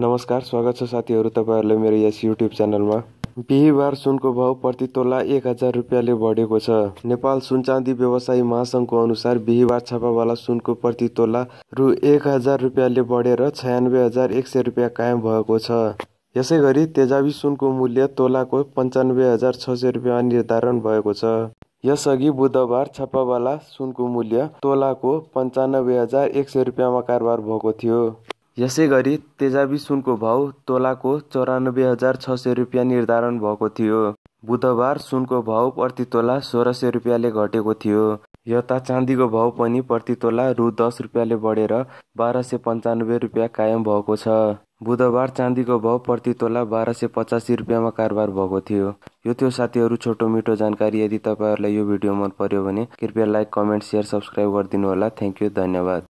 नमस्कार स्वागत छ साथीहरू तपाईँहरूलाई मेरो यस युट्युब च्यानलमा बिहिबार सुनको भाउ प्रति तोला एक हजार रुपियाँले बढेको छ नेपाल सुनचाँदी व्यवसायी महासङ्घको अनुसार बिहिबार छापावाला सुनको प्रति तोला रु एक हजार रुपियाँले बढेर छयानब्बे हजार एक सय रुपियाँ कायम भएको छ यसै गरी तेजाबी सुनको मूल्य तोलाको पन्चानब्बे हजार छ सय रुपियाँमा निर्धारण भएको छ यसअघि बुधबार छापावाला सुनको मूल्य तोलाको पन्चानब्बे हजार एक सय रुपियाँमा कारोबार भएको थियो यसै गरी तेजाबी सुनको भाउ तोलाको चौरानब्बे हजार छ सय रुपियाँ निर्धारण भएको थियो बुधबार सुनको भाउ प्रति तोला सोह्र सय रुपियाँले घटेको थियो यता चाँदीको भाउ पनि प्रति तोला रु दस रुपियाँले बढेर बाह्र सय पन्चानब्बे रुपियाँ कायम भएको छ बुधबार चाँदीको भाउ प्रति तोला बाह्र सय पचासी रुपियाँमा कारोबार भएको थियो यो थियो साथीहरू छोटो मिठो जानकारी यदि तपाईँहरूलाई यो भिडियो मन पर्यो भने कृपया लाइक कमेन्ट सेयर सब्सक्राइब गरिदिनु होला थ्याङ्क यू धन्यवाद